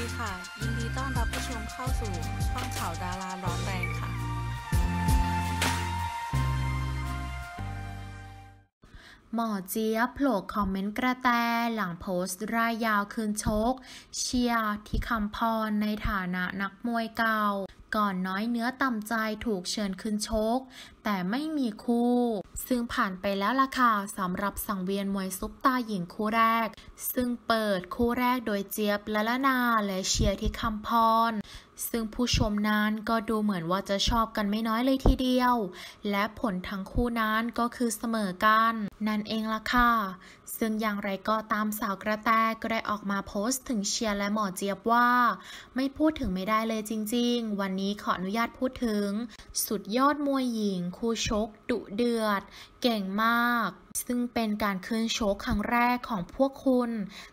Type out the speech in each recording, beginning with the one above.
ดีค่ะ ยินดีต้อนรับผู้ชมเข้าสู่ช่องข่าวดาราร้อนแรงค่ะ หมอเจี๊ยบโผล่คอมเมนต์กระแต หลังโพสต์ รายยาวคืนชก เชียร์ที่คำพรในฐานะนักมวยเก่าก่อนน้อยเนื้อต่ำใจถูกเชิญขึ้นชก แต่ไม่มีคู่ ซึ่งผ่านไปแล้วล่ะค่ะสำหรับสังเวียนมวยซุปตาหญิงคู่แรก ซึ่งเปิดคู่แรกโดยเจี๊ยบละละนา และเชียร์ที่คำพรซึ่งผู้ชมนั้นก็ดูเหมือนว่าจะชอบกันไม่น้อยเลยทีเดียว และผลทั้งคู่นั้นก็คือเสมอกัน นั่นเองล่ะค่ะ ซึ่งอย่างไรก็ตามสาวกระแตก็ได้ออกมาโพสต์ถึงเชียร์และหมอเจี๊ยบว่า ไม่พูดถึงไม่ได้เลยจริงๆ วันนี้ขออนุญาตพูดถึงสุดยอดมวยหญิง คู่ชก ดุเดือด เก่งมากซึ่งเป็นการขึ้นโชว์ครั้งแรกของพวกคุณ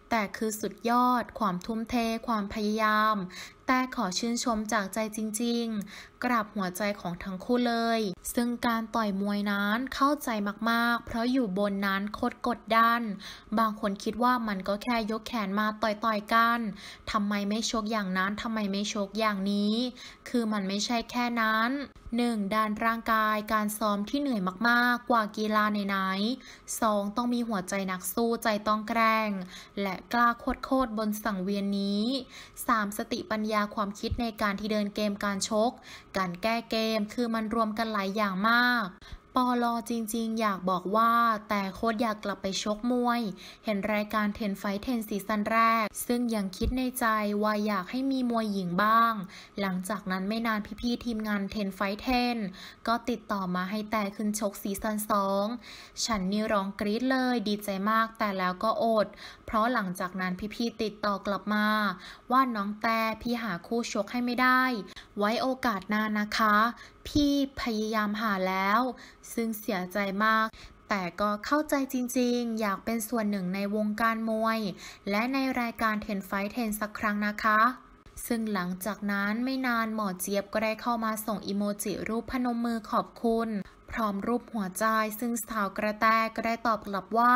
แต่คือสุดยอด ความทุ่มเทความพยายาม แต่ขอชื่นชมจากใจจริงกราบหัวใจของทั้งคู่เลย ซึ่งการต่อยมวยนั้นเข้าใจมากๆ เพราะอยู่บนนั้นโคตรกดดัน บางคนคิดว่ามันก็แค่ยกแขนมาต่อยๆกัน ทำไมไม่ชกอย่างนั้นทำไมไม่ชกอย่างนี้ คือมันไม่ใช่แค่นั้น 1. ด้านร่างกายการซ้อมที่เหนื่อยมากๆ กว่ากีฬาไหน ๆ 2. ต้องมีหัวใจนักสู้ใจต้องแกร่ง และกล้าโคตรบนสังเวียนนี้ 3. สติปัญญาความคิดในการที่เดินเกมการชกการแก้เกมคือมันรวมกันหลายอย่างมากปอลอจริงๆ อยากบอกว่าแต่โคตรอยากกลับไปชกมวย เห็นรายการเทนไฟท์เทนซีซั่นแรก ซึ่งยังคิดในใจว่าอยากให้มีมวยหญิงบ้าง หลังจากนั้นไม่นานพี่ๆทีมงานเทนไฟท์เทนก็ติดต่อมาให้แต่ขึ้นชกซีซั่นสองฉันนี่ร้องกรี๊ดเลยดีใจมากแต่แล้วก็อด เพราะหลังจากนั้นพี่ๆติดต่อกลับมา ว่าน้องแต่พี่หาคู่ชกให้ไม่ได้ ไว้โอกาสหน้านะคะพี่พยายามหาแล้ว ซึ่งเสียใจมาก แต่ก็เข้าใจจริงๆ อยากเป็นส่วนหนึ่งในวงการมวย และในรายการเทนไฟเทนสักครั้งนะคะ ซึ่งหลังจากนั้นไม่นานหมอเจี๊ยบก็ได้เข้ามาส่งอีโมจิรูปพนมมือขอบคุณพร้อมรูปหัวใจซึ่งสาวกระแตก็ได้ตอบกลับว่า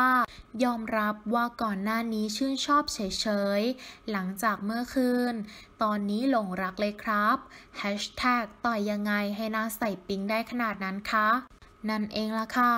ยอมรับว่าก่อนหน้านี้ชื่นชอบเฉยๆ หลังจากเมื่อคืน ตอนนี้หลงรักเลยครับแฮชแท็กต่อยยังไงให้หน้าใส่ปิ๊งได้ขนาดนั้นคะนั่นเองละค่ะ